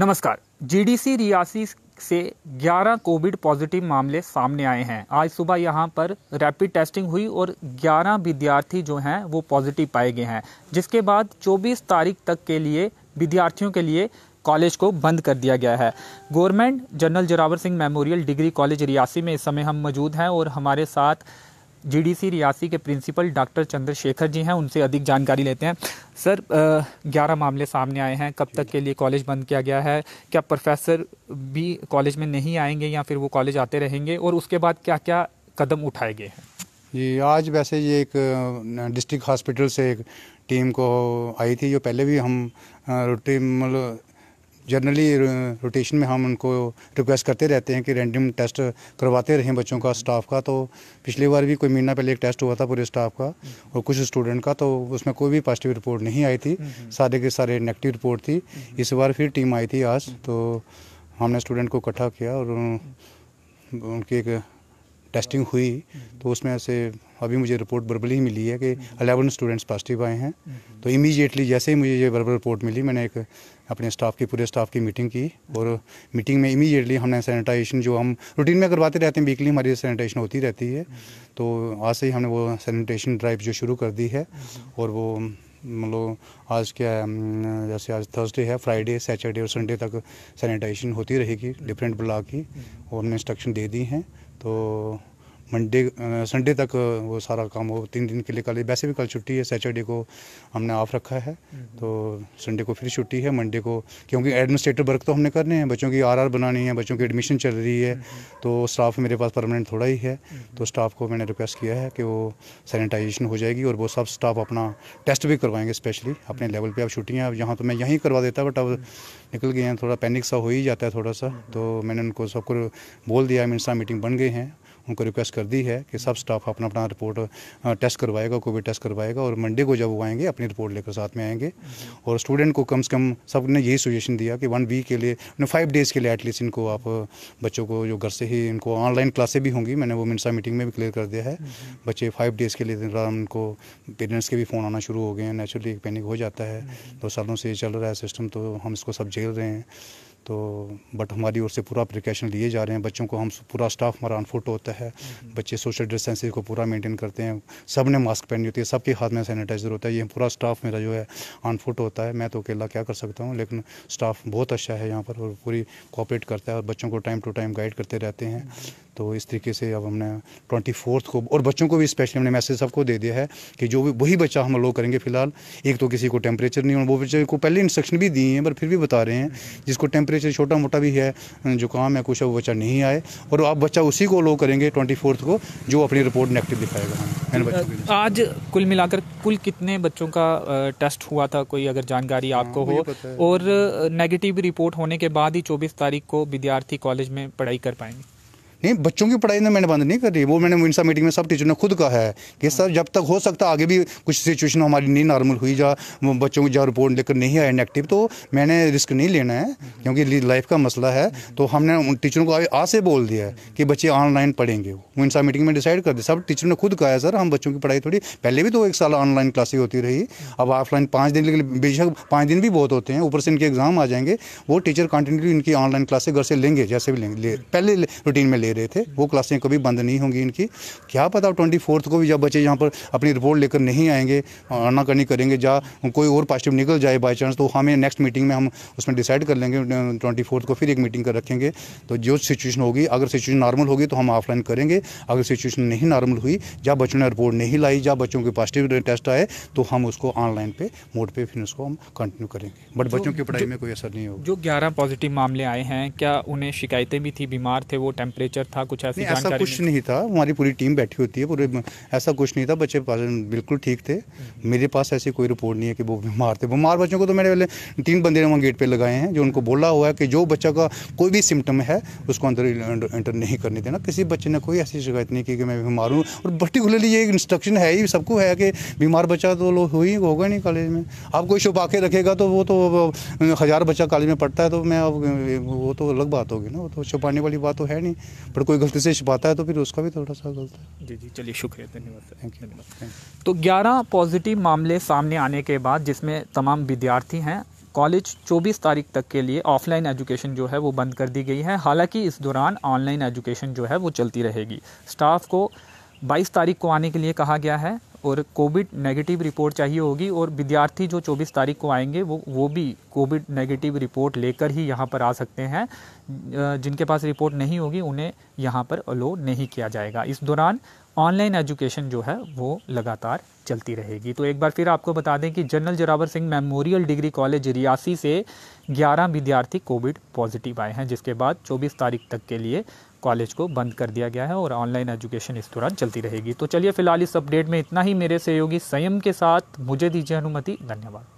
नमस्कार जीडीसी रियासी से 11 Covid positive मामले सामने आए हैं आज सुबह यहां पर रैपिड टेस्टिंग हुई और 11 विद्यार्थी जो हैं वो पॉजिटिव पाए गए हैं जिसके बाद 24 तारीख तक के लिए विद्यार्थियों के लिए कॉलेज को बंद कर दिया गया है government general Zorawar Singh memorial degree college Reasi में इस समय हम मौजूद हैं और हमारे साथ जीडीसी रियासी के प्रिंसिपल डॉक्टर चंद्रशेखर जी हैं उनसे अधिक जानकारी लेते हैं सर ग्यारह मामले सामने आए हैं कब तक के लिए कॉलेज बंद किया गया है क्या प्रोफेसर भी कॉलेज में नहीं आएंगे या फिर वो कॉलेज आते रहेंगे और उसके बाद क्या क्या कदम उठाए गए हैं जी आज वैसे ये एक डिस्ट्रिक्ट हॉस्पिटल से एक टीम को आई थी जो पहले भी हम रूटीन मतलब जनरली रोटेशन uh, में हम उनको रिक्वेस्ट करते रहते हैं कि रैंडम टेस्ट करवाते रहें बच्चों का स्टाफ का तो पिछली बार भी कोई महीना पहले एक टेस्ट हुआ था पूरे स्टाफ का और कुछ स्टूडेंट का तो उसमें कोई भी पॉजिटिव रिपोर्ट नहीं आई थी सारे के सारे नेगेटिव रिपोर्ट थी इस बार फिर टीम आई थी आज तो हमने स्टूडेंट को इकट्ठा किया और उनकी एक टेस्टिंग हुई तो उसमें से अभी मुझे रिपोर्ट बर्बली ही मिली है कि अलेवन स्टूडेंट्स पॉजिटिव आए हैं तो इमीजिएटली जैसे ही मुझे ये बर्बल रिपोर्ट मिली मैंने एक अपने स्टाफ की पूरे स्टाफ की मीटिंग की और मीटिंग में इमीजिएटली हमने सैनिटाइजेशन जो हम रूटीन में करवाते रहते हैं वीकली हमारी सैनिटाइजेशन होती रहती है तो आज से ही हमने वो सैनिटेशन ड्राइव जो शुरू कर दी है और वो मतलब आज क्या है हम्म, जैसे आज थर्सडे है फ्राइडे सैटरडे और संडे तक सैनिटाइजेशन होती रहेगी डिफरेंट ब्लॉक की और हमने इंस्ट्रक्शन दे दी हैं तो मंडे संडे तक वो सारा काम हो तीन दिन के लिए कल वैसे भी कल छुट्टी है सैटरडे को हमने ऑफ रखा है हम्म। तो संडे को फिर छुट्टी है मंडे को क्योंकि एडमिनिस्ट्रेटर वर्क तो हमने करने हैं बच्चों की आरआर बनानी है बच्चों की एडमिशन चल रही है हम्म। तो स्टाफ मेरे पास परमानेंट थोड़ा ही है हम्म। तो स्टाफ को मैंने रिक्वेस्ट किया है कि वो सैनिटाइजेशन हो जाएगी और वो सब स्टाफ अपना टेस्ट भी करवाएंगे स्पेशली अपने लेवल पर अब छुट्टियाँ अब यहाँ तो मैं यहीं करवा देता बट अब निकल गए हैं थोड़ा पैनिक सा हो ही जाता है थोड़ा सा तो मैंने उनको सबको बोल दिया मिनसा मीटिंग बन गए हैं उनको रिक्वेस्ट कर दी है कि सब स्टाफ अपना अपना रिपोर्ट टेस्ट करवाएगा कोविड टेस्ट करवाएगा और मंडे को जब वो आएंगे अपनी रिपोर्ट लेकर साथ में आएंगे और स्टूडेंट को कम से कम सब ने यही सजेशन दिया कि वन वीक के लिए फाइव डेज़ के लिए एटलीस्ट इनको आप बच्चों को जो घर से ही इनको ऑनलाइन क्लासे भी होंगी मैंने वो मिनसा मीटिंग में भी क्लियर कर दिया है बच्चे फाइव डेज़ के लिए उनको पेरेंट्स के भी फ़ोन आना शुरू हो गए हैं नेचुरली एक पैनिक हो जाता है दो सालों से चल रहा है सिस्टम तो हम इसको सब झेल रहे हैं तो बट हमारी ओर से पूरा प्रिकॉशन लिए जा रहे हैं बच्चों को हम पूरा स्टाफ हमारा अनफुट होता है हम्म। बच्चे सोशल डिस्टेंसिंग को पूरा मेंटेन करते हैं सब ने मास्क पहनी होती है सबके हाथ में सैनिटाइज़र होता है ये पूरा स्टाफ मेरा जो है अनफुट होता है मैं तो अकेला क्या कर सकता हूँ लेकिन स्टाफ बहुत अच्छा है यहाँ पर और पूरी कोऑपरेट करता है और बच्चों को टाइम टू टाइम गाइड करते रहते हैं हम्म। तो इस तरीके से अब हमने ट्वेंटी फोर्थ को और बच्चों को भी स्पेशली हमने मैसेज सबको दे दिया है कि जो भी वही बच्चा हम लोग करेंगे फिलहाल एक तो किसी को टेम्परेचर नहीं होना वो बच्चे को पहले इंस्ट्रक्शन भी दिए हैं पर फिर भी बता रहे हैं हम्म। जिसको टेम्परेचर किसी छोटा मोटा भी है जुकाम है कुछ है वो बच्चा नहीं आए और आप बच्चा उसी को लो करेंगे ट्वेंटी को जो अपनी रिपोर्ट नेगेटिव दिखाएगा हाँ, तो, आज कुल मिलाकर कुल कितने बच्चों का टेस्ट हुआ था कोई अगर जानकारी हाँ, आपको हो और नेगेटिव रिपोर्ट होने के बाद ही चौबीस तारीख को विद्यार्थी कॉलेज में पढ़ाई कर पाएंगे नहीं बच्चों की पढ़ाई ना मैंने बंद नहीं कर रही वो मैंने इंसा मीटिंग में सब टीचर ने खुद कहा है कि सर जब तक हो सकता आगे भी कुछ सिचुएशन हमारी नहीं नॉर्मल हुई जा बच्चों की जहाँ रिपोर्ट लेकर नहीं आए नेगेटिव तो मैंने रिस्क नहीं लेना है क्योंकि लाइफ का मसला है तो हमने उन टीचरों को आज से बोल दिया है कि बच्चे ऑनलाइन पढ़ेंगे वो मीटिंग में डिसाइड कर दिया सब टीचर ने खुद कहा है सर हम बच्चों की पढ़ाई थोड़ी पहले भी तो एक साल ऑनलाइन क्लासेज होती रही अब ऑफलाइन पाँच दिन लेकिन बेशक पाँच दिन भी बहुत होते हैं ऊपर से इनके एग्जाम आ जाएंगे वो टीचर कंटिन्यू इनकी ऑनलाइन क्लासेज घर से लेंगे जैसे भी लेंगे पहले रूटीन में ले रहे थे वो क्लासें कभी बंद नहीं होंगी इनकी क्या पता ट्वेंटी फोर्थ को भी जब बच्चे यहाँ पर अपनी रिपोर्ट लेकर नहीं आएंगे करनी करेंगे या कोई और पॉजिटिव निकल जाए बाई चांस तो हमें नेक्स्ट मीटिंग में हम उसमें डिसाइड कर लेंगे ट्वेंटी फोर्थ को फिर एक मीटिंग कर रखेंगे तो जो सिचुएशन होगी अगर सिचुएशन नॉर्मल होगी तो हम ऑफलाइन करेंगे अगर सिचुएशन नहीं नॉर्मल हुई या बच्चों ने रिपोर्ट नहीं लाई या बच्चों के पॉजिटिव टेस्ट आए तो हम उसको ऑनलाइन पे मोड पे फिर उसको हम कंटिन्यू करेंगे बट बच्चों की पढ़ाई में कोई असर नहीं होगा जो ग्यारह पॉजिटिव मामले आए हैं क्या उन्हें शिकायतें भी थी बीमार थे वो टेम्परेचर टीचर था कुछ ऐसी नहीं, ऐसा कुछ नहीं था हमारी पूरी टीम बैठी होती है पूरे ऐसा कुछ नहीं था बच्चे बिल्कुल ठीक थे हम्म। मेरे पास ऐसी कोई रिपोर्ट नहीं है कि वो बीमार थे बीमार बच्चों को तो मैंने पहले तीन बंदे ने वहाँ गेट पर लगाए हैं जो उनको बोला हुआ है कि जो बच्चा का कोई भी सिम्टम है उसको अंदर एंटर नहीं करने देना किसी बच्चे ने कोई ऐसी शिकायत नहीं की कि मैं बीमार हूँ और पर्टिकुलरली ये इंस्ट्रक्शन है ही सबको है कि बीमार बच्चा तो लोग हो ही होगा नहीं कॉलेज में आप कोई छुपा के रखेगा तो वो तो हज़ार बच्चा कॉलेज में पढ़ता है तो मैं अब वो तो अलग बात होगी ना वो तो छुपाने वाली बात तो है नहीं बट कोई गलती से छिपाता है तो फिर उसका भी थोड़ा सा गलत है जी जी चलिए शुक्रिया धन्यवाद थैंक यू तो ग्यारह पॉजिटिव मामले सामने आने के बाद जिसमें तमाम विद्यार्थी हैं कॉलेज 24 तारीख तक के लिए ऑफलाइन एजुकेशन जो है वो बंद कर दी गई है हालांकि इस दौरान ऑनलाइन एजुकेशन जो है वो चलती रहेगी स्टाफ को 22 तारीख को आने के लिए कहा गया है और कोविड नेगेटिव रिपोर्ट चाहिए होगी और विद्यार्थी जो 24 तारीख को आएंगे वो वो भी कोविड नेगेटिव रिपोर्ट लेकर ही यहाँ पर आ सकते हैं जिनके पास रिपोर्ट नहीं होगी उन्हें यहाँ पर अलो नहीं किया जाएगा इस दौरान ऑनलाइन एजुकेशन जो है वो लगातार चलती रहेगी तो एक बार फिर आपको बता दें कि general Zorawar Singh memorial degree college Reasi से 11 विद्यार्थी कोविड पॉजिटिव आए हैं जिसके बाद 24 तारीख तक के लिए कॉलेज को बंद कर दिया गया है और ऑनलाइन एजुकेशन इस दौरान चलती रहेगी तो चलिए फिलहाल इस अपडेट में इतना ही मेरे सहयोगी संयम के साथ मुझे दीजिए अनुमति धन्यवाद